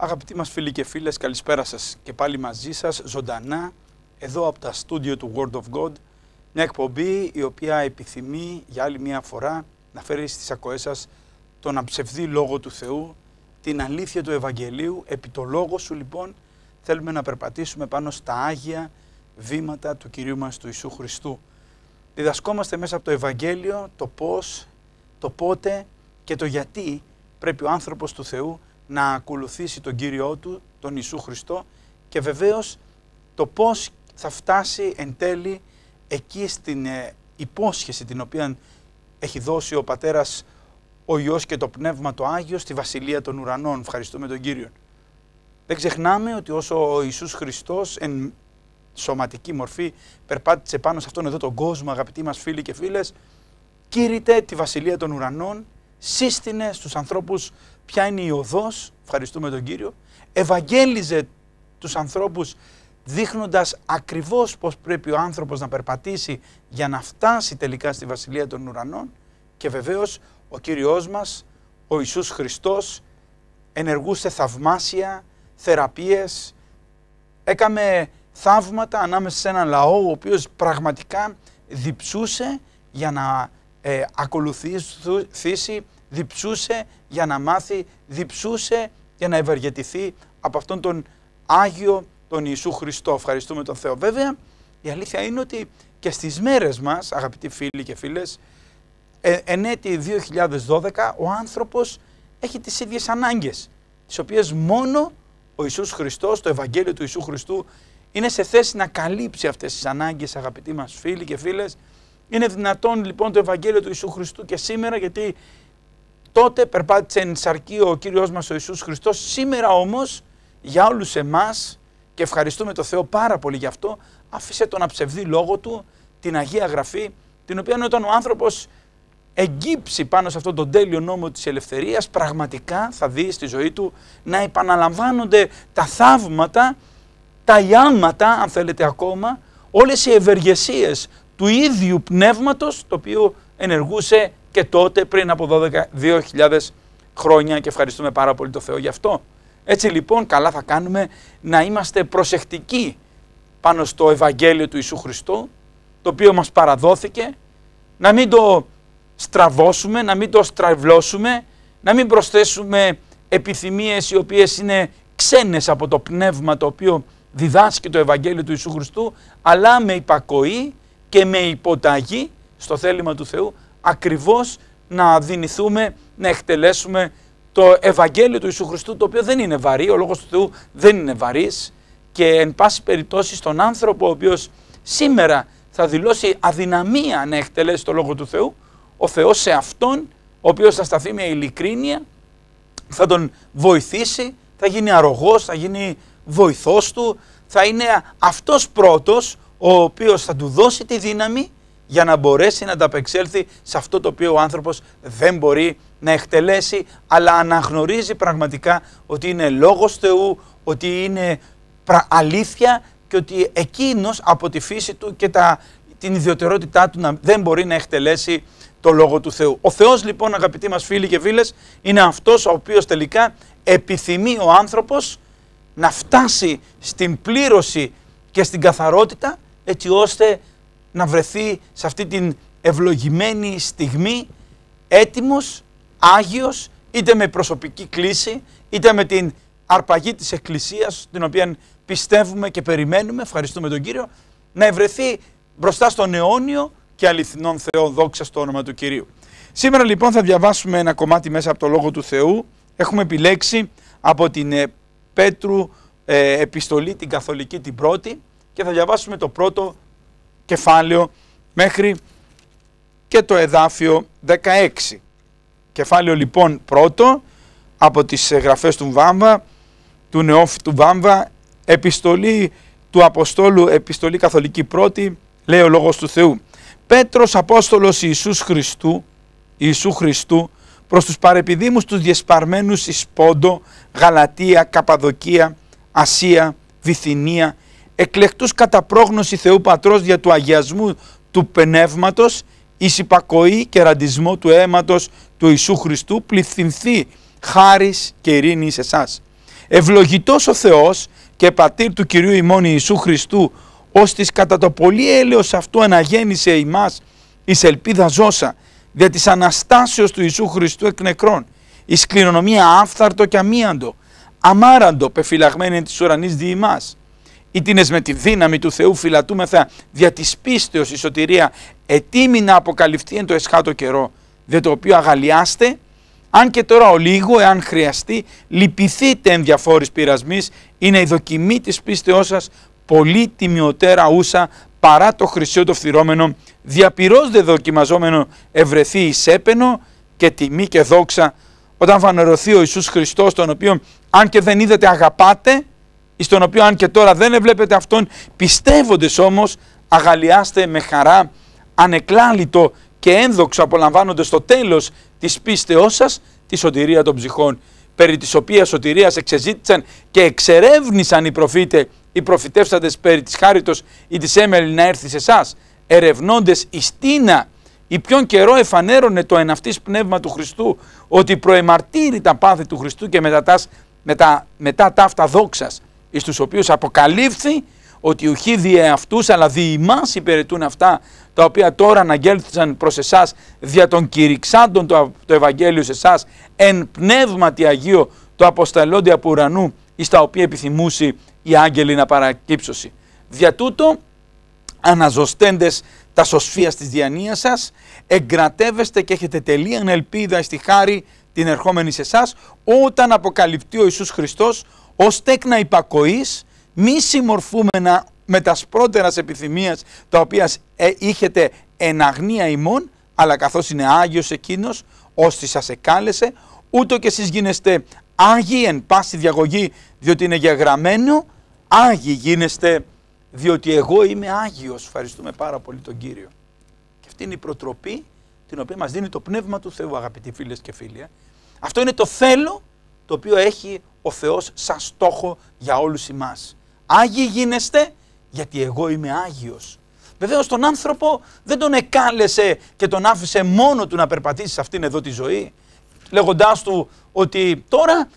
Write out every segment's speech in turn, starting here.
Αγαπητοί μας φίλοι και φίλες, καλησπέρα σας και πάλι μαζί σας, ζωντανά, εδώ από τα στούντιο του Word of God, μια εκπομπή η οποία επιθυμεί για άλλη μια φορά να φέρει στις ακοές σας τον αψευδή Λόγο του Θεού, την αλήθεια του Ευαγγελίου, επί το Λόγο σου λοιπόν θέλουμε να περπατήσουμε πάνω στα Άγια βήματα του Κυρίου μας του Ιησού Χριστού. Διδασκόμαστε μέσα από το Ευαγγέλιο το πώς, το πότε και το γιατί πρέπει ο άνθρωπος του Θεού να ακολουθήσει τον Κύριό του, τον Ιησού Χριστό και βεβαίως το πώς θα φτάσει εν τέλει εκεί στην ε, υπόσχεση την οποία έχει δώσει ο Πατέρας ο Υιός και το Πνεύμα το Άγιο στη Βασιλεία των Ουρανών. Ευχαριστούμε τον Κύριο. Δεν ξεχνάμε ότι όσο ο Ιησούς Χριστός εν σωματική μορφή περπάτησε πάνω σε αυτόν εδώ τον κόσμο αγαπητοί μας φίλοι και φίλες κήρυτε τη Βασιλεία των Ουρανών, σύστηνε στους ανθρώπους ποια είναι η οδός, ευχαριστούμε τον Κύριο, ευαγγέλιζε τους ανθρώπους δείχνοντας ακριβώς πώς πρέπει ο άνθρωπος να περπατήσει για να φτάσει τελικά στη Βασιλεία των Ουρανών και βεβαίως ο Κύριος μας, ο Ιησούς Χριστός, ενεργούσε θαυμάσια, θεραπείες, έκαμε θαύματα ανάμεσα σε έναν λαό ο οποίος πραγματικά διψούσε για να ε, ακολουθήσει διψούσε για να μάθει, διψούσε για να ευεργετηθεί από αυτόν τον Άγιο τον Ιησού Χριστό. Ευχαριστούμε τον Θεό. Βέβαια, η αλήθεια είναι ότι και στις μέρες μας, αγαπητοί φίλοι και φίλες, ε, εν έτη 2012 ο άνθρωπος έχει τις ίδιες ανάγκες, τις οποίες μόνο ο Ιησούς Χριστός, το Ευαγγέλιο του Ιησού Χριστού, είναι σε θέση να καλύψει αυτές τις ανάγκες, αγαπητοί μας φίλοι και φίλες. Είναι δυνατόν λοιπόν το Ευαγγέλιο του Ιησού Χριστού και σήμερα, γιατί τότε περπάτησε εν σαρκή ο Κύριος μας ο Ιησούς Χριστός. Σήμερα όμως για όλους εμάς και ευχαριστούμε τον Θεό πάρα πολύ γι' αυτό άφησε τον αψευδή λόγο του, την Αγία Γραφή, την οποία όταν ο άνθρωπος εγκύψει πάνω σε αυτόν τον τέλειο νόμο της ελευθερίας, πραγματικά θα δει στη ζωή του να επαναλαμβάνονται τα θαύματα, τα λιάματα αν θέλετε ακόμα, όλες οι ευεργεσίες του ίδιου πνεύματος το οποίο ενεργούσε και τότε πριν από 12.000 χρόνια και ευχαριστούμε πάρα πολύ το Θεό γι' αυτό. Έτσι λοιπόν καλά θα κάνουμε να είμαστε προσεκτικοί πάνω στο Ευαγγέλιο του Ιησού Χριστού το οποίο μας παραδόθηκε να μην το στραβώσουμε, να μην το στραβλώσουμε, να μην προσθέσουμε επιθυμίες οι οποίες είναι ξένες από το πνεύμα το οποίο διδάσκει το Ευαγγέλιο του Ιησού Χριστού αλλά με υπακοή και με υποταγή στο θέλημα του Θεού ακριβώς να δυνηθούμε, να εκτελέσουμε το Ευαγγέλιο του Ιησού Χριστού, το οποίο δεν είναι βαρύ, ο Λόγος του Θεού δεν είναι βαρύς και εν πάση περιπτώσει στον άνθρωπο ο οποίος σήμερα θα δηλώσει αδυναμία να εκτελέσει το Λόγο του Θεού, ο Θεός σε αυτόν, ο οποίος θα σταθεί με ειλικρίνεια, θα τον βοηθήσει, θα γίνει αρρωγός, θα γίνει βοηθός του, θα είναι αυτός πρώτος ο οποίος θα του δώσει τη δύναμη για να μπορέσει να ανταπεξέλθει σε αυτό το οποίο ο άνθρωπος δεν μπορεί να εκτελέσει, αλλά αναγνωρίζει πραγματικά ότι είναι λόγος Θεού, ότι είναι αλήθεια και ότι εκείνος από τη φύση του και τα, την ιδιωτερότητά του να, δεν μπορεί να εκτελέσει το Λόγο του Θεού. Ο Θεός λοιπόν αγαπητοί μας φίλοι και φίλες είναι αυτός ο οποίος τελικά επιθυμεί ο άνθρωπος να φτάσει στην πλήρωση και στην καθαρότητα έτσι ώστε να βρεθεί σε αυτή την ευλογημένη στιγμή έτοιμος, άγιος, είτε με προσωπική κλίση, είτε με την αρπαγή της Εκκλησίας, την οποία πιστεύουμε και περιμένουμε, ευχαριστούμε τον Κύριο, να ευρεθεί μπροστά στον αιώνιο και αληθινόν Θεό, δόξα στο όνομα του Κυρίου. Σήμερα λοιπόν θα διαβάσουμε ένα κομμάτι μέσα από το Λόγο του Θεού. Έχουμε επιλέξει από την ε, Πέτρου ε, επιστολή, την καθολική την πρώτη και θα διαβάσουμε το πρώτο κεφάλαιο μέχρι και το εδάφιο 16. Κεφάλαιο λοιπόν πρώτο από τις γραφές του Βάμβα, του του Βάμβα, επιστολή του Αποστόλου, επιστολή καθολική πρώτη, λέει ο Λόγος του Θεού. Πέτρος Απόστολος Ιησούς Χριστού, Ιησού Χριστού, προς τους παρεπιδήμους τους διεσπαρμένους εις Πόντο, Γαλατία, Καπαδοκία, Ασία, Βυθινία, εκλεκτούς κατά πρόγνωση Θεού Πατρός δια του αγιασμού του πνεύματος, εις υπακοή και ραντισμό του αίματος του Ιησού Χριστού, πληθυνθεί χάρις και ειρήνης σε εσάς. Ευλογητός ο Θεός και πατήρ του Κυρίου ημών Ιησού Χριστού, ώστις κατά το πολύ έλεος αυτού αναγέννησε ημάς εις ελπίδα ζώσα, δια της Αναστάσεως του Ιησού Χριστού εκ νεκρών, εις κληρονομία άφθαρτο και αμίαντο, αμάραντο πεφυλαγμένη της ουρανής διημάς, Ήτινες με τη δύναμη του Θεού φυλατούμεθα δια της πίστεως η σωτηρία ετοίμη να αποκαλυφθεί εν το εσχάτο καιρό, δε το οποίο αγαλιάστε, αν και τώρα ο εάν χρειαστεί, λυπηθείτε εν διαφόρης πειρασμής, είναι η δοκιμή της πίστεώς σας πολύ τιμιωτέρα ούσα παρά το χρυσό το φθυρώμενο, διαπυρός δε δοκιμαζόμενο ευρεθεί εισέπαινο και τιμή και δόξα, όταν φανερωθεί ο Ιησούς Χριστός, τον οποίο αν και δεν είδατε αγαπάτε, τον οποίο αν και τώρα δεν εβλέπετε αυτόν, πιστεύοντες όμως, αγαλιάστε με χαρά, ανεκλάλητο και ένδοξο απολαμβάνοντας το τέλος της πίστεώς σας, τη σωτηρία των ψυχών, περί της οποίας σωτηρίας εξεζήτησαν και εξερεύνησαν οι προφήτες, οι προφητεύσαντες περί της χάριτος ή της έμελη να έρθει σε εσάς, ερευνώντες εις τίνα, ή ποιον καιρό εφανέρωνε το εναυτής πνεύμα του Χριστού, ότι προεμαρτύρει τα πάθη του Χριστού και μετά, μετά τα αυτά δόξας εις τους οποίους αποκαλύφθη ότι ουχή δι' αυτούς αλλά δι' ημάς υπηρετούν αυτά τα οποία τώρα αναγγέλθησαν προς εσάς δια των κηρυξάντων το, το Ευαγγέλιο σε εσάς εν πνεύματι Αγίο το αποσταλόντι από ουρανού εις τα οποία επιθυμούσε η άγγελη να παρακύψωση. Δια τούτο αναζωστέντες τα σοσφία της διανοίας σας, εγκρατεύεστε και έχετε τελείαν ελπίδα στη χάρη την ερχόμενη σε εσάς, όταν αποκαλυπτεί ο Ιησούς Χριστός, ως τέκνα υπακοής, μη συμμορφούμενα με τα σπρότερας επιθυμίας τα οποίας ε, είχετε εν αγνία ημών, αλλά καθώς είναι Άγιος εκείνος, όστι σας εκάλεσε, ούτω και εσείς γίνεστε Άγιοι εν πάση διαγωγή, διότι είναι γεγραμμένο, Άγιοι γίνεστε, διότι εγώ είμαι Άγιος. Ευχαριστούμε πάρα πολύ τον Κύριο. Και αυτή είναι η προτροπή την οποία μας δίνει το Πνεύμα του Θεού, αγαπητοί φίλες και φίλοι. Αυτό είναι το θέλω το οποίο έχει ο Θεός σαν στόχο για όλους εμάς. Άγιοι γίνεστε γιατί εγώ είμαι Άγιος. Βεβαίως τον άνθρωπο δεν τον εκάλεσε και τον άφησε μόνο του να περπατήσει σε αυτήν εδώ τη ζωή λέγοντάς του ότι τώρα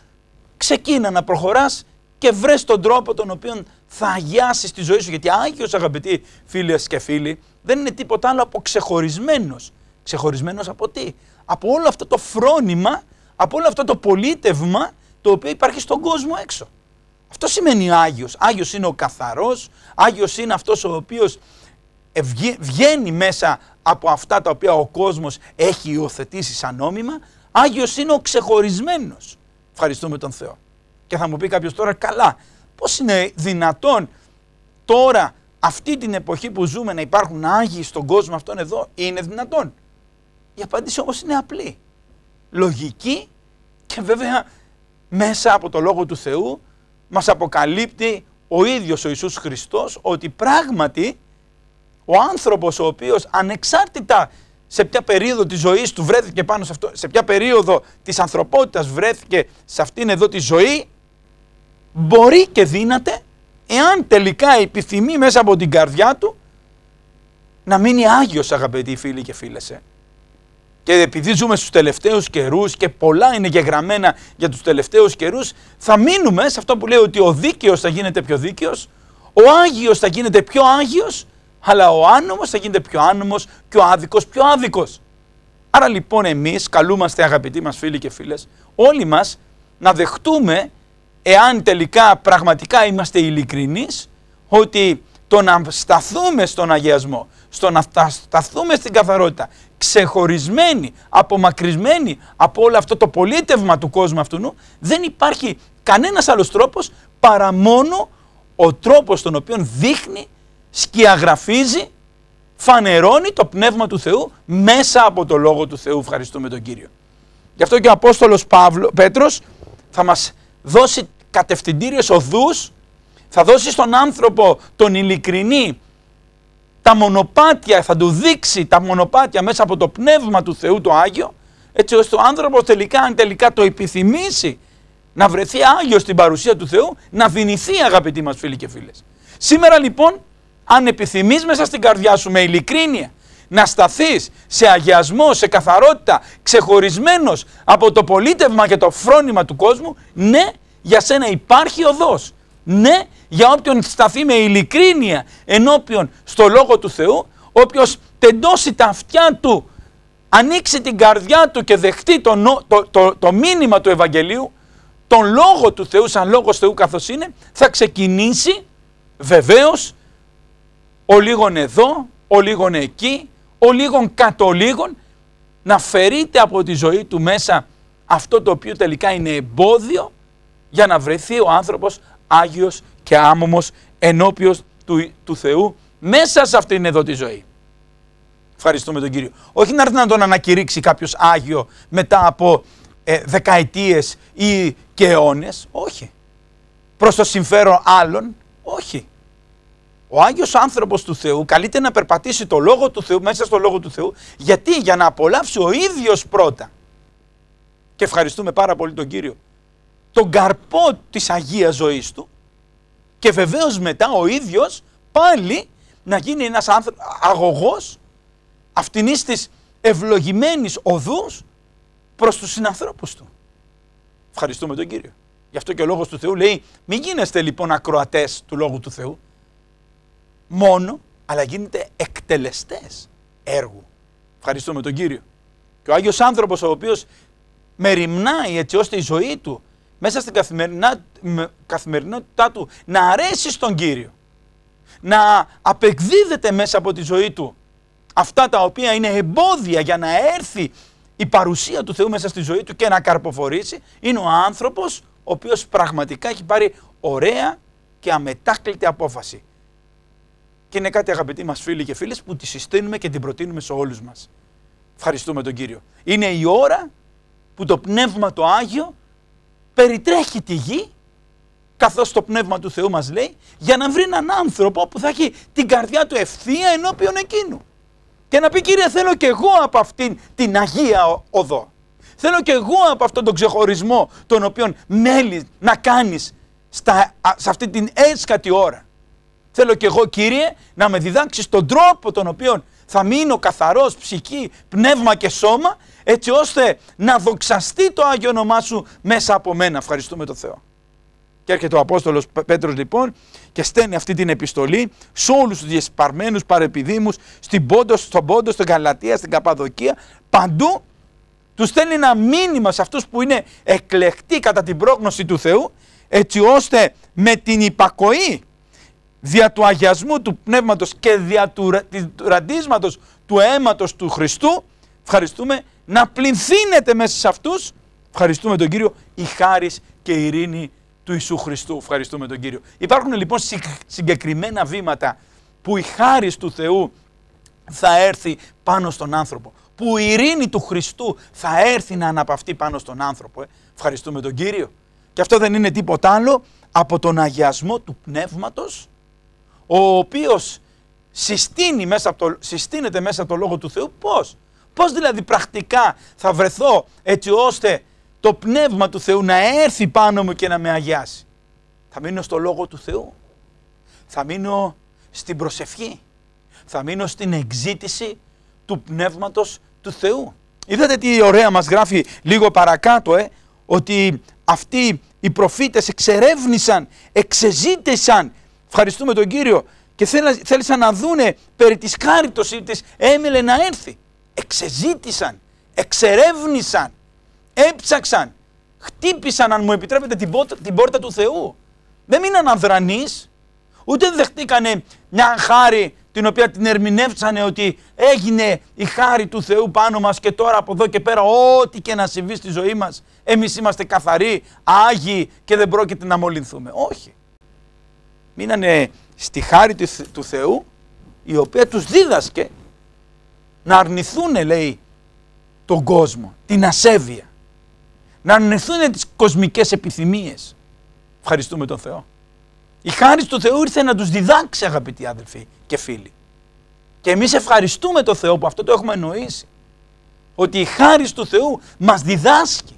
ξεκίνα να προχωράς και βρες τον τρόπο τον οποίο θα αγιάσεις τη ζωή σου γιατί Άγιος αγαπητοί φίλες και φίλοι δεν είναι τίποτα άλλο από ξεχωρισμένος. Ξεχωρισμένος από τι? Από όλο αυτό το φρόνημα, από όλο αυτό το πολίτευμα το οποίο υπάρχει στον κόσμο έξω. Αυτό σημαίνει Άγιος. Άγιος είναι ο καθαρός, Άγιος είναι αυτός ο οποίος βγαίνει μέσα από αυτά τα οποία ο κόσμος έχει υιοθετήσει σαν νόμιμα. Άγιος είναι ο ξεχωρισμένος. Ευχαριστούμε τον Θεό. Και θα μου πει κάποιος τώρα, καλά, πώς είναι δυνατόν τώρα αυτή την εποχή που ζούμε να υπάρχουν Άγιοι στον κόσμο αυτόν εδώ, είναι δυνατόν. Η απάντηση όμως είναι απλή. Λογική και βέβαια μέσα από το Λόγο του Θεού μας αποκαλύπτει ο ίδιος ο Ιησούς Χριστός ότι πράγματι ο άνθρωπος ο οποίος ανεξάρτητα σε ποια περίοδο της ζωής του βρέθηκε πάνω σε αυτό, σε ποια περίοδο της ανθρωπότητας βρέθηκε σε αυτήν εδώ τη ζωή, μπορεί και δύναται, εάν τελικά επιθυμεί μέσα από την καρδιά του, να μείνει Άγιος αγαπητοί φίλοι και φίλες και επειδή ζούμε στους τελευταίους καιρούς και πολλά είναι γεγραμμένα για τους τελευταίους καιρούς, θα μείνουμε σε αυτό που λέει ότι ο δίκαιος θα γίνεται πιο δίκαιος, ο Άγιος θα γίνεται πιο Άγιος, αλλά ο άνομος θα γίνεται πιο άνομος και ο άδικος πιο άδικος. Άρα λοιπόν εμείς καλούμαστε αγαπητοί μας φίλοι και φίλες, όλοι μας να δεχτούμε, εάν τελικά πραγματικά είμαστε ειλικρινείς, ότι το να σταθούμε στον αγιασμό, στο να σταθούμε στην καθαρότητα ξεχωρισμένη, απομακρυσμένη από όλο αυτό το πολίτευμα του κόσμου αυτού, δεν υπάρχει κανένας άλλος τρόπος παρά μόνο ο τρόπος τον οποίο δείχνει, σκιαγραφίζει, φανερώνει το Πνεύμα του Θεού μέσα από το Λόγο του Θεού. Ευχαριστούμε τον Κύριο. Γι' αυτό και ο Απόστολος Παύλο, Πέτρος θα μας δώσει κατευθυντήριες οδούς, θα δώσει στον άνθρωπο τον ειλικρινή τα μονοπάτια, θα του δείξει τα μονοπάτια μέσα από το πνεύμα του Θεού το Άγιο, έτσι ώστε ο άνθρωπος τελικά, αν τελικά το επιθυμήσει, να βρεθεί Άγιος στην παρουσία του Θεού, να δυνηθεί αγαπητοί μας φίλοι και φίλες. Σήμερα λοιπόν, αν επιθυμείς μέσα στην καρδιά σου με ειλικρίνεια, να σταθείς σε αγιασμό, σε καθαρότητα, ξεχωρισμένος από το πολίτευμα και το φρόνημα του κόσμου, ναι, για σένα υπάρχει οδός. Ναι, για όποιον σταθεί με ειλικρίνεια ενώπιον στο Λόγο του Θεού, όποιος τεντώσει τα αυτιά του, ανοίξει την καρδιά του και δεχτεί το, το, το, το μήνυμα του Ευαγγελίου, τον Λόγο του Θεού, σαν Λόγος Θεού καθώς είναι, θα ξεκινήσει βεβαίως ο λίγον εδώ, ο λίγον εκεί, ο λίγον κατ' ο να φερείται από τη ζωή του μέσα αυτό το οποίο τελικά είναι εμπόδιο για να βρεθεί ο άνθρωπος Άγιος και άμομος ενώπιος του, του Θεού μέσα σε αυτήν εδώ τη ζωή. Ευχαριστούμε τον Κύριο. Όχι να έρθει να τον ανακηρύξει κάποιος Άγιο μετά από ε, δεκαετίες ή και αιώνες. Όχι. Προς το συμφέρον άλλων. Όχι. Ο Άγιος άνθρωπος του Θεού καλείται να περπατήσει το Λόγο του Θεού, μέσα στο Λόγο του Θεού, γιατί για να απολαύσει ο ίδιος πρώτα. Και ευχαριστούμε πάρα πολύ τον Κύριο. Τον καρπό της Αγίας ζωής του και βεβαίως μετά ο ίδιος πάλι να γίνει ένας αγωγό αυτήν της ευλογημένης οδούς προς τους συνανθρώπους του. Ευχαριστούμε τον κύριο. Γι' αυτό και ο λόγος του Θεού λέει: Μην γίνεστε λοιπόν ακροατές του λόγου του Θεού. Μόνο, αλλά γίνετε εκτελεστές έργου. Ευχαριστούμε τον κύριο. Και ο Άγιος άνθρωπος ο οποίος μεριμνάει έτσι ώστε η ζωή του μέσα στην καθημερινότητά του να αρέσει στον Κύριο. Να απεκδίδεται μέσα από τη ζωή του αυτά τα οποία είναι εμπόδια για να έρθει η παρουσία του Θεού μέσα στη ζωή του και να καρποφορήσει είναι ο άνθρωπος ο οποίος πραγματικά έχει πάρει ωραία και αμετάκλητη απόφαση. Και είναι κάτι αγαπητοί μας φίλοι και φίλες που τη συστήνουμε και την προτείνουμε σε όλους μας. Ευχαριστούμε τον Κύριο. Είναι η ώρα που το Πνεύμα το Άγιο περιτρέχει τη γη, καθώς το Πνεύμα του Θεού μας λέει, για να βρει έναν άνθρωπο που θα έχει την καρδιά του ευθεία ενώπιον εκείνου. Και να πει Κύριε θέλω και εγώ από αυτήν την Αγία Οδό. Θέλω και εγώ από αυτόν τον ξεχωρισμό τον οποίον μέλει να κάνεις στα, σε αυτή την έσκατη ώρα. Θέλω και εγώ Κύριε να με διδάξεις τον τρόπο τον οποίο θα μείνω καθαρός ψυχή, πνεύμα και σώμα έτσι ώστε να δοξαστεί το Άγιο όνομά σου μέσα από μένα. Ευχαριστούμε τον Θεό. Και έρχεται ο Απόστολος Πέτρος λοιπόν και στέλνει αυτή την επιστολή σε όλους τους διεσπαρμένους παρεπιδήμους στην Πόντο, στον Πόντο, στην Καλατία, στην Καπαδοκία, παντού τους στέλνει ένα μήνυμα σε αυτούς που είναι εκλεκτοί κατά την πρόγνωση του Θεού έτσι ώστε με την υπακοή δια του αγιασμού του πνεύματος και δια του ραντίσματος του αίματος του Χριστού ευχαριστούμε να πληθύνεται μέσα σε αυτούς. Ευχαριστούμε τον Κύριο η χάρις και η ειρήνη του Ιησού Χριστού. Ευχαριστούμε τον Κύριο. Υπάρχουν λοιπόν συγκεκριμένα βήματα που η χάρις του Θεού θα έρθει πάνω στον άνθρωπο. Που η ειρήνη του Χριστού θα έρθει να αναπαυτεί πάνω στον άνθρωπο. Ε. Ευχαριστούμε τον Κύριο. Και αυτό δεν είναι τίποτα άλλο από τον αγιασμό του πνεύματος ο οποίος συστήνεται μέσα από το Λόγο του Θεού πώς. Πώς δηλαδή πρακτικά θα βρεθώ έτσι ώστε το πνεύμα του Θεού να έρθει πάνω μου και να με αγιάσει. Θα μείνω στο λόγο του Θεού. Θα μείνω στην προσευχή. Θα μείνω στην εξήτηση του πνεύματος του Θεού. Είδατε τι ωραία μας γράφει λίγο παρακάτω, ε, ότι αυτοί οι προφήτες εξερεύνησαν, εξεζήτησαν, ευχαριστούμε τον Κύριο, και θέλησαν να δούνε περί της χάριτος ή της έμειλε να έρθει εξεζήτησαν, εξερεύνησαν, έψαξαν, χτύπησαν αν μου επιτρέπετε την, πόρτα, την πόρτα του Θεού. Δεν μείναν αδρανείς, ούτε δεχτήκανε μια χάρη την οποία την ερμηνεύσανε ότι έγινε η χάρη του Θεού πάνω μας και τώρα από εδώ και πέρα ό,τι και να συμβεί στη ζωή μας εμείς είμαστε καθαροί, άγιοι και δεν πρόκειται να μολυνθούμε. Όχι. Μείνανε στη χάρη του Θεού η οποία τους δίδασκε να αρνηθούν λέει τον κόσμο, την ασέβεια, να αρνηθούν τις κοσμικές επιθυμίες. Ευχαριστούμε τον Θεό. Η χάρη του Θεού ήρθε να τους διδάξει αγαπητοί αδελφοί και φίλοι. Και εμείς ευχαριστούμε τον Θεό που αυτό το έχουμε εννοήσει. Ότι η χάρη του Θεού μας διδάσκει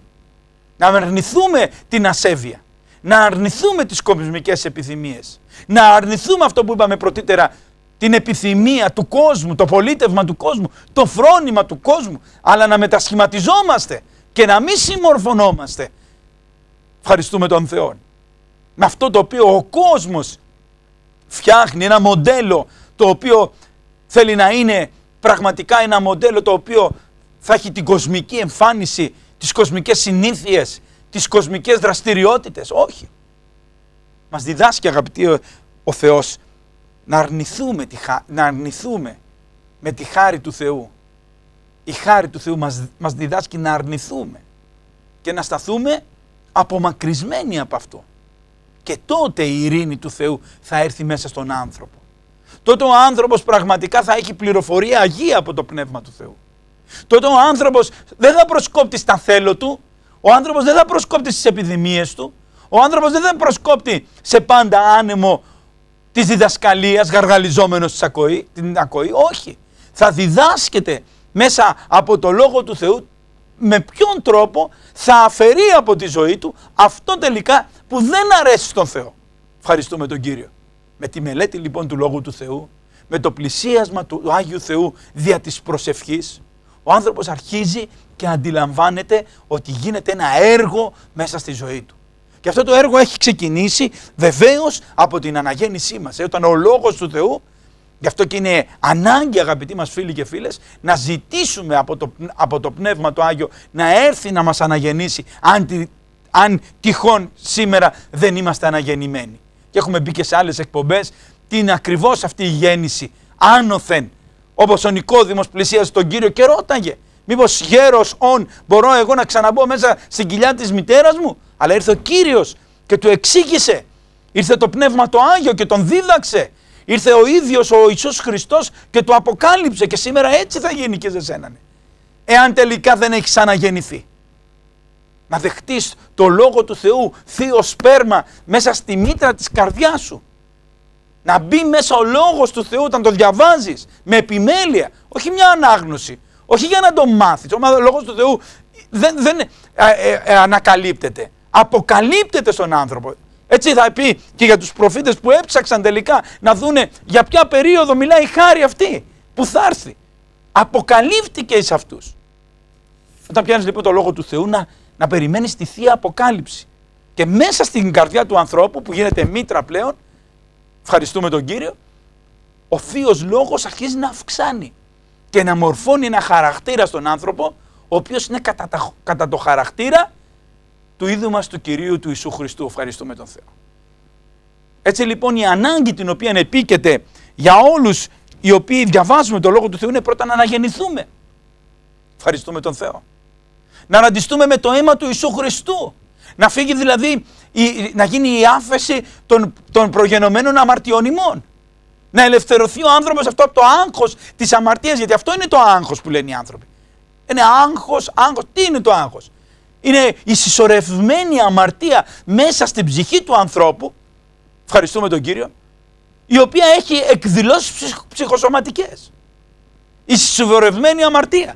να αρνηθούμε την ασέβεια, να αρνηθούμε τις κοσμικές επιθυμίες, να αρνηθούμε αυτό που είπαμε πρωτήτερα την επιθυμία του κόσμου, το πολίτευμα του κόσμου, το φρόνημα του κόσμου, αλλά να μετασχηματιζόμαστε και να μην συμμορφωνόμαστε. Ευχαριστούμε τον Θεό. Με αυτό το οποίο ο κόσμος φτιάχνει ένα μοντέλο το οποίο θέλει να είναι πραγματικά ένα μοντέλο το οποίο θα έχει την κοσμική εμφάνιση, τις κοσμικές συνήθειες, τις κοσμικές δραστηριότητες. Όχι. Μας διδάσκει αγαπητοί ο Θεός να αρνηθούμε, τη να αρνηθούμε με τη χάρη του Θεού. Η χάρη του Θεού μας, μας διδάσκει να αρνηθούμε και να σταθούμε απομακρυσμένοι από αυτό. Και τότε η ειρήνη του Θεού θα έρθει μέσα στον άνθρωπο. Τότε ο άνθρωπος πραγματικά θα έχει πληροφορία αγία από το Πνεύμα του Θεού. Τότε ο άνθρωπος δεν θα προσκόπτει στα θέλω του, ο άνθρωπος δεν θα προσκόπτει στις επιδημίες του, ο άνθρωπος δεν θα προσκόπτει σε πάντα άνεμο της διδασκαλίας, γαργαλιζόμενος την ακοή. Όχι. Θα διδάσκεται μέσα από το λόγο του Θεού με ποιον τρόπο θα αφαιρεί από τη ζωή του αυτό τελικά που δεν αρέσει στον Θεό. Ευχαριστούμε τον Κύριο. Με τη μελέτη λοιπόν του Λόγου του Θεού, με το πλησίασμα του Άγιου Θεού δια της προσευχής, ο άνθρωπος αρχίζει και αντιλαμβάνεται ότι γίνεται ένα έργο μέσα στη ζωή του. Και αυτό το έργο έχει ξεκινήσει βεβαίως από την αναγέννησή μας. Ε, όταν ο λόγος του Θεού, γι' αυτό και είναι ανάγκη αγαπητοί μας φίλοι και φίλες, να ζητήσουμε από το, από το πνεύμα το Άγιο να έρθει να μας αναγεννήσει, αν, αν τυχόν σήμερα δεν είμαστε αναγεννημένοι. Και έχουμε μπει και σε άλλες εκπομπές την ακριβώς αυτή η γέννηση άνωθεν. Όπως ο Νικόδημος πλησίασε τον κύριο και ρώταγε, Μήπως γέρος ον μπορώ εγώ να ξαναμπω μέσα στην κοιλιά της μητέρας μου. Αλλά ήρθε ο κύριος και του εξήγησε. Ήρθε το πνεύμα το άγιο και τον δίδαξε. Ήρθε ο ίδιος ο Ιησούς Χριστός και του αποκάλυψε. Και σήμερα έτσι θα γίνει και σε Εάν τελικά δεν έχει ξαναγεννηθεί. Να δεχτείς το λόγο του Θεού, θείο σπέρμα, μέσα στη μήτρα της καρδιάς σου. Να μπει μέσα ο λόγος του Θεού όταν το διαβάζεις με επιμέλεια, όχι μια ανάγνωση. Όχι για να το μάθεις. Ο λόγος του Θεού δεν, δεν ε, ε, ε, ανακαλύπτεται. Αποκαλύπτεται στον άνθρωπο. Έτσι θα πει και για τους προφήτες που έψαξαν τελικά να δούνε για ποια περίοδο μιλάει η χάρη αυτή που θα έρθει. Αποκαλύφθηκε εις αυτούς. Όταν πιάνεις λοιπόν το Λόγο του Θεού να, να περιμένεις τη Θεία Αποκάλυψη. Και μέσα στην καρδιά του ανθρώπου που γίνεται μήτρα πλέον, ευχαριστούμε τον Κύριο, ο θείος λόγος αρχίζει να αυξάνει και να μορφώνει ένα χαρακτήρα στον άνθρωπο, ο οποίος είναι κατά, τα, κατά το χαρακτήρα του είδου μας του Κυρίου του Ιησού Χριστού. Ευχαριστούμε τον Θεό. Έτσι λοιπόν η ανάγκη την οποία επίκεται για όλους οι οποίοι διαβάζουμε το Λόγο του Θεού είναι πρώτα να αναγεννηθούμε. Ευχαριστούμε τον Θεό. Να αναντιστούμε με το αίμα του Ιησού Χριστού. Να φύγει δηλαδή, η, να γίνει η άφεση των, των προγενωμένων αμαρτιών ημών να ελευθερωθεί ο άνθρωπος αυτό από το άγχος της αμαρτίας. Γιατί αυτό είναι το άγχος που λένε οι άνθρωποι. Είναι άγχος, άγχος. Τι είναι το άγχος, Είναι η συσσωρευμένη αμαρτία μέσα στην ψυχή του ανθρώπου. Ευχαριστούμε τον κύριο. Η οποία έχει εκδηλώσει ψυχοσωματικές. Η συσσωρευμένη αμαρτία.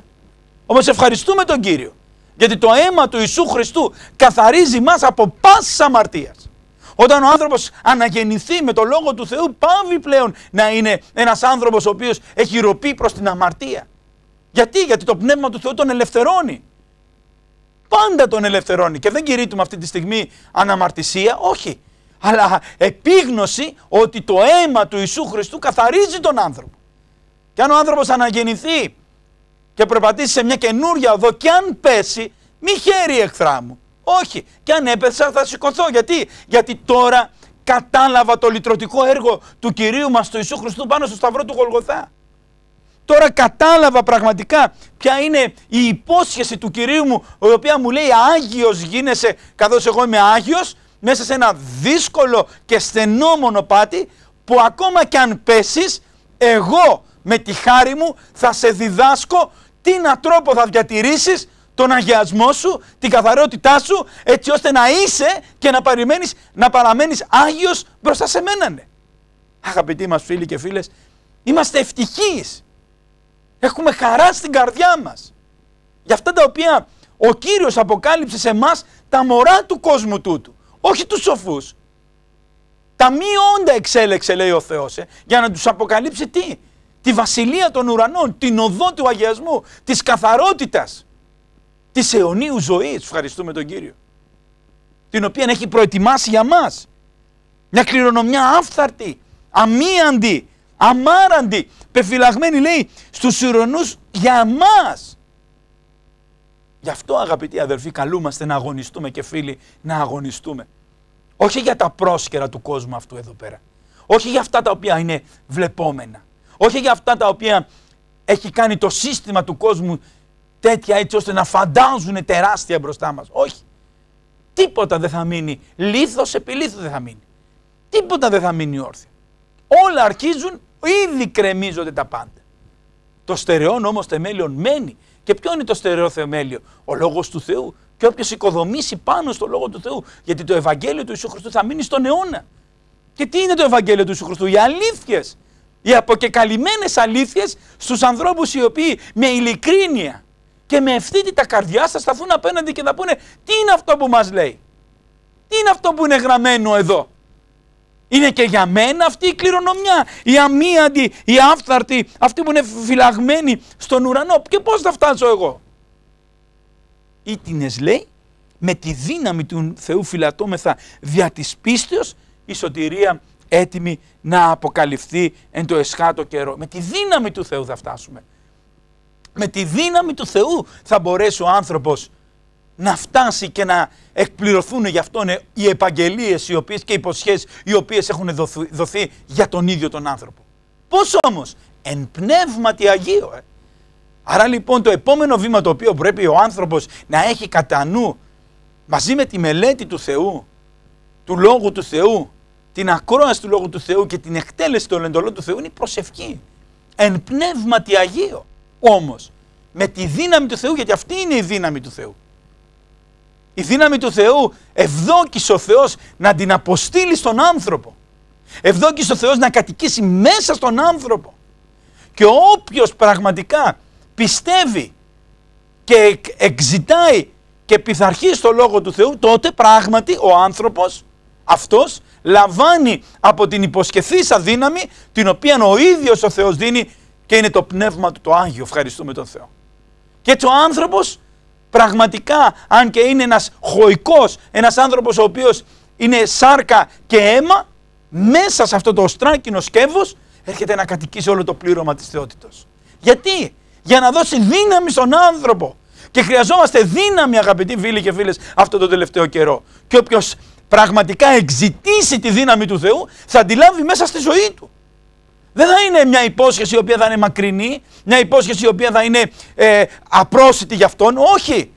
Όμως ευχαριστούμε τον κύριο. Γιατί το αίμα του Ιησού Χριστού καθαρίζει μας από πάσης αμαρτίας. Όταν ο άνθρωπος αναγεννηθεί με το λόγο του Θεού, πάβει πλέον να είναι ένας άνθρωπος ο οποίος έχει ροπή προς την αμαρτία. Γιατί, γιατί το πνεύμα του Θεού τον ελευθερώνει. Πάντα τον ελευθερώνει και δεν κηρύττουμε αυτή τη στιγμή αναμαρτησία, όχι. Αλλά επίγνωση ότι το αίμα του Ιησού Χριστού καθαρίζει τον άνθρωπο. Και αν ο άνθρωπος αναγεννηθεί και προπατήσει σε μια καινούρια οδό και αν πέσει, μη χαίρει εχθρά μου. Όχι. Και αν έπεσα θα σηκωθώ. Γιατί, Γιατί τώρα κατάλαβα το λυτρωτικό έργο του Κυρίου μας του Ιησού Χριστού πάνω στο σταυρό του Γολγοθά. Τώρα κατάλαβα πραγματικά ποια είναι η υπόσχεση του Κυρίου μου, η οποία μου λέει Άγιος γίνεσαι, καθώς εγώ είμαι Άγιος, μέσα σε ένα δύσκολο και στενό μονοπάτι, που ακόμα και αν πέσεις, εγώ με τη χάρη μου θα σε διδάσκω τι να τρόπο θα διατηρήσεις τον αγιασμό σου, την καθαρότητά σου, έτσι ώστε να είσαι και να, παραμένεις, να παραμένεις άγιος μπροστά σε Ναι. Αγαπητοί μας φίλοι και φίλες, είμαστε ευτυχείς. Έχουμε χαρά στην καρδιά μας. Για αυτά τα οποία ο Κύριος αποκάλυψε σε μας τα μωρά του κόσμου τούτου, όχι τους σοφούς. Τα μη όντα εξέλεξε λέει ο Θεός, ε, για να τους αποκαλύψει τι, τη βασιλεία των ουρανών, την οδό του αγιασμού, της καθαρότητας της αιωνίου ζωής, ευχαριστούμε τον Κύριο, την οποία έχει προετοιμάσει για μας. Μια κληρονομιά άφθαρτη, αμίαντη, αμάραντη, πεφυλαγμένη λέει στους ηρωνούς για μας. Γι' αυτό αγαπητοί αδελφοί καλούμαστε να αγωνιστούμε και φίλοι να αγωνιστούμε. Όχι για τα πρόσκαιρα του κόσμου αυτού εδώ πέρα. Όχι για αυτά τα οποία είναι βλεπόμενα. Όχι για αυτά τα οποία έχει κάνει το σύστημα του κόσμου τέτοια έτσι ώστε να φαντάζουν τεράστια μπροστά μας. Όχι. Τίποτα δεν θα μείνει. Λίθος επί λίθος δεν θα μείνει. Τίποτα δεν θα μείνει όρθιο. Όλα αρχίζουν, ήδη κρεμίζονται τα πάντα. Το στερεόν όμως θεμέλιον μένει. Και ποιο είναι το στερεό θεμέλιο. Ο Λόγος του Θεού. Και όποιος οικοδομήσει πάνω στο Λόγο του Θεού. Γιατί το Ευαγγέλιο του Ιησού Χριστού θα μείνει στον αιώνα. Και τι είναι το Ευαγγέλιο του Ιησού Χριστού. Οι αλήθειες, Οι αποκεκαλυμμένες αλήθειες στους ανθρώπους οι οποίοι με ειλικρίνεια και με ευθύνη τα καρδιά σας θα απέναντι και θα πούνε τι είναι αυτό που μας λέει. Τι είναι αυτό που είναι γραμμένο εδώ. Είναι και για μένα αυτή η κληρονομιά, η αμύαντη, η άφθαρτη, αυτή που είναι φυλαγμένη στον ουρανό. Και πώς θα φτάσω εγώ. Ήτινες λέει, με τη δύναμη του Θεού φυλατώμεθα δια της πίστεως, η σωτηρία έτοιμη να αποκαλυφθεί εν το εσχάτο καιρό. Με τη δύναμη του Θεού θα φτάσουμε με τη δύναμη του Θεού θα μπορέσει ο άνθρωπος να φτάσει και να εκπληρωθούν γι' αυτόν ε, οι επαγγελίες οι οποίες και οι υποσχέσεις οι οποίες έχουν δοθεί για τον ίδιο τον άνθρωπο. Πώς όμως, εν πνεύματι Αγίω. Ε. Άρα λοιπόν το επόμενο βήμα το οποίο πρέπει ο άνθρωπος να έχει κατά νου μαζί με τη μελέτη του Θεού, του Λόγου του Θεού, την ακρόαση του Λόγου του Θεού και την εκτέλεση των εντολών του Θεού είναι η προσευχή. Εν πνεύματι Αγίω όμως με τη δύναμη του Θεού, γιατί αυτή είναι η δύναμη του Θεού. Η δύναμη του Θεού ευδόκησε ο Θεός να την αποστείλει στον άνθρωπο. Ευδόκησε ο Θεός να κατοικήσει μέσα στον άνθρωπο. Και όποιος πραγματικά πιστεύει και εξητάει και πειθαρχεί στο Λόγο του Θεού, τότε πράγματι ο άνθρωπος αυτός λαμβάνει από την υποσχεθήσα δύναμη την οποία ο ίδιος ο Θεός δίνει και είναι το πνεύμα του το Άγιο. Ευχαριστούμε τον Θεό. Και έτσι ο άνθρωπος πραγματικά αν και είναι ένας χοικός, ένας άνθρωπος ο οποίος είναι σάρκα και αίμα, μέσα σε αυτό το οστράκινο σκεύος έρχεται να κατοικήσει όλο το πλήρωμα της θεότητος. Γιατί, για να δώσει δύναμη στον άνθρωπο. Και χρειαζόμαστε δύναμη αγαπητοί φίλοι και φίλες αυτό το τελευταίο καιρό. Και όποιος πραγματικά εξητήσει τη δύναμη του Θεού θα τη μέσα στη ζωή του δεν θα είναι μια υπόσχεση η οποία θα είναι μακρινή, μια υπόσχεση η οποία θα είναι ε, απρόσιτη για αυτόν. Όχι.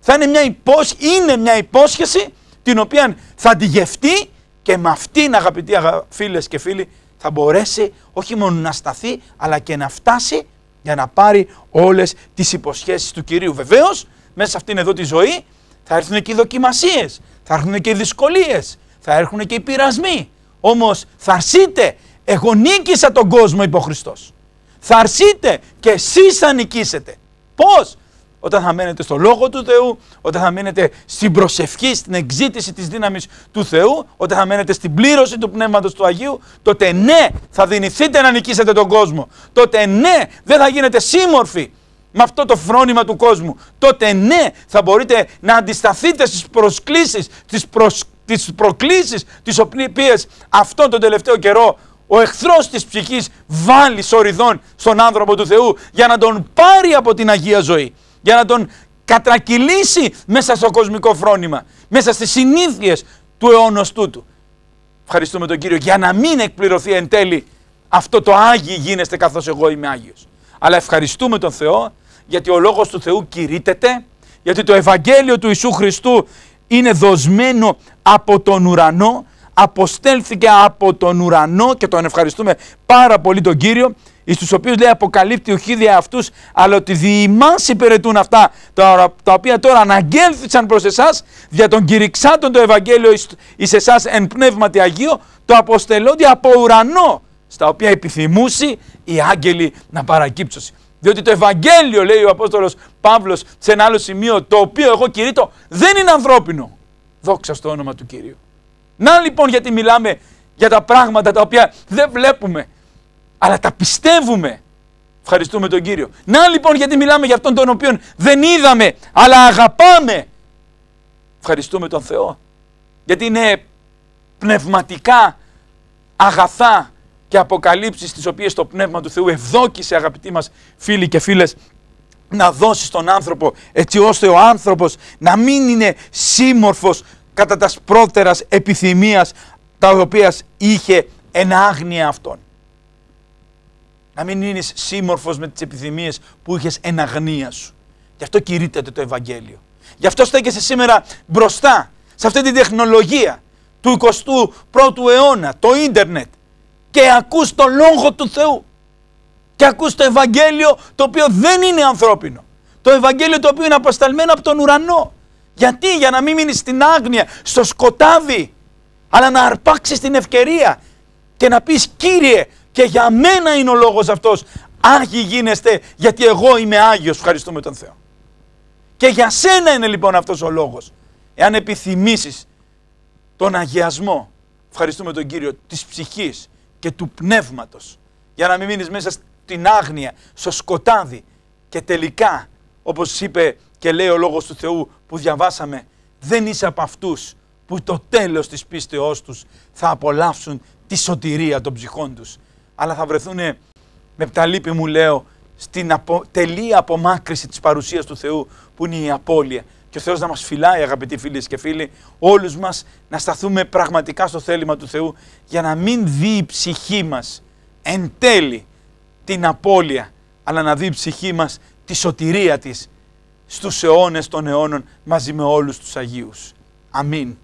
Θα είναι μια, υπόσχεση, είναι μια υπόσχεση την οποία θα τη γευτεί και με αυτήν αγαπητοί φίλες και φίλοι θα μπορέσει όχι μόνο να σταθεί αλλά και να φτάσει για να πάρει όλες τις υποσχέσεις του Κυρίου. Βεβαίως μέσα σε αυτήν εδώ τη ζωή θα έρθουν και οι δοκιμασίες, θα έρθουν και οι δυσκολίες, θα έρχουν και οι πειρασμοί. Όμως θα αρσείτε εγώ νίκησα τον κόσμο, είπε ο Χριστός. Θα αρσείτε και εσείς θα νικήσετε. Πώς? Όταν θα μένετε στο Λόγο του Θεού, όταν θα μένετε στην προσευχή, στην εξήτηση της δύναμης του Θεού, όταν θα μένετε στην πλήρωση του πνεύματος του Αγίου, τότε ναι θα δυνηθείτε να νικήσετε τον κόσμο. Τότε ναι δεν θα γίνετε σύμμορφοι με αυτό το φρόνημα του κόσμου. Τότε ναι θα μπορείτε να αντισταθείτε στις προσκλήσεις, τις προσ... τις προκλήσεις τις αυτόν τον τελευταίο καιρό ο εχθρός της ψυχής βάλει σοριδών στον άνθρωπο του Θεού για να τον πάρει από την Αγία Ζωή, για να τον κατρακυλήσει μέσα στο κοσμικό φρόνημα, μέσα στις συνήθειες του αιώνος του. Ευχαριστούμε τον Κύριο για να μην εκπληρωθεί εν τέλει αυτό το άγιο γίνεστε καθώς εγώ είμαι Άγιος. Αλλά ευχαριστούμε τον Θεό γιατί ο λόγος του Θεού κηρύτεται, γιατί το Ευαγγέλιο του Ιησού Χριστού είναι δοσμένο από τον ουρανό αποστέλθηκε από τον ουρανό και τον ευχαριστούμε πάρα πολύ τον Κύριο εις τους οποίους λέει αποκαλύπτει ο χίδια αυτούς αλλά ότι διημάς υπηρετούν αυτά τα, οποία τώρα αναγγέλθησαν προς εσάς για τον κηρυξάτον το Ευαγγέλιο εις, εις εσάς εν πνεύματι Αγίο το αποστελώνται από ουρανό στα οποία επιθυμούσε οι άγγελοι να παρακύψωση. Διότι το Ευαγγέλιο, λέει ο Απόστολος Παύλος σε ένα άλλο σημείο, το οποίο εγώ κηρύττω, δεν είναι ανθρώπινο. Δόξα στο όνομα του κυρίου. Να λοιπόν γιατί μιλάμε για τα πράγματα τα οποία δεν βλέπουμε, αλλά τα πιστεύουμε. Ευχαριστούμε τον Κύριο. Να λοιπόν γιατί μιλάμε για αυτόν τον οποίο δεν είδαμε, αλλά αγαπάμε. Ευχαριστούμε τον Θεό. Γιατί είναι πνευματικά αγαθά και αποκαλύψεις τις οποίες το Πνεύμα του Θεού ευδόκησε αγαπητοί μας φίλοι και φίλες να δώσει στον άνθρωπο έτσι ώστε ο άνθρωπος να μην είναι σύμμορφος κατά τας πρώτερας επιθυμίας τα οποίας είχε εν άγνοια αυτών. Να μην είναι σύμμορφος με τις επιθυμίες που είχες εν σου. Γι' αυτό κηρύτεται το Ευαγγέλιο. Γι' αυτό στέκεσαι σήμερα μπροστά σε αυτή την τεχνολογία του 21ου αιώνα, το ίντερνετ και ακούς το Λόγο του Θεού και ακούς το Ευαγγέλιο το οποίο δεν είναι ανθρώπινο. Το Ευαγγέλιο το οποίο είναι αποσταλμένο από τον ουρανό. Γιατί, για να μην μείνεις στην άγνοια, στο σκοτάδι, αλλά να αρπάξεις την ευκαιρία και να πεις Κύριε και για μένα είναι ο λόγος αυτός. Άγιοι γίνεστε γιατί εγώ είμαι Άγιος, ευχαριστούμε τον Θεό. Και για σένα είναι λοιπόν αυτός ο λόγος. Εάν επιθυμήσεις τον αγιασμό, ευχαριστούμε τον Κύριο, της ψυχής και του πνεύματος, για να μην μείνεις μέσα στην άγνοια, στο σκοτάδι και τελικά, όπως είπε και λέει ο Λόγος του Θεού που διαβάσαμε, δεν είσαι από αυτούς που το τέλος της πίστεώς τους θα απολαύσουν τη σωτηρία των ψυχών τους. Αλλά θα βρεθούν με τα λύπη μου λέω στην απο... τελεία απομάκρυση της παρουσίας του Θεού που είναι η απώλεια. Και ο Θεός να μας φυλάει αγαπητοί φίλοι και φίλοι, όλους μας να σταθούμε πραγματικά στο θέλημα του Θεού για να μην δει η ψυχή μας εν τέλει την απώλεια αλλά να δει η ψυχή μας τη σωτηρία της στους αιώνες των αιώνων μαζί με όλους τους Αγίους. Αμήν.